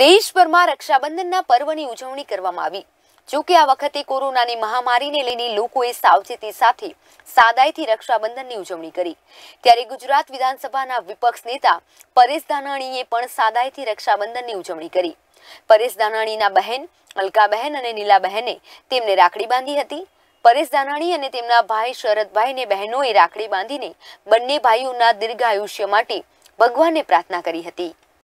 દેશભરમાં રક્ષાબંધનના પર્વની ઉજવણી કરવામાં આવી જોકે આ વખતે કોરોનાની મહામારીને લઈને લોકોએ સાવચેતી સાથે સાદાઈથી રક્ષાબંધનની ઉજવણી કરી ત્યારે ગુજરાત વિધાનસભાના વિપક્ષ નેતા પરેશ ધાનાણીએ પણ સાદાઈથી રક્ષાબંધનની ઉજવણી કરી પરેશ ધાનાણીના બહેન અલકાબહેન અને નીલાબહેને તેમને રાખડી બાંધી હતી પરેશ ધાનાણી અને તેમના ભાઈ શરદભાઈને બહેનોએ રાખડી બાંધીને બંને ભાઈઓના દીર્ઘ આયુષ્ય માટે ભગવાનને પ્રાર્થના કરી હતી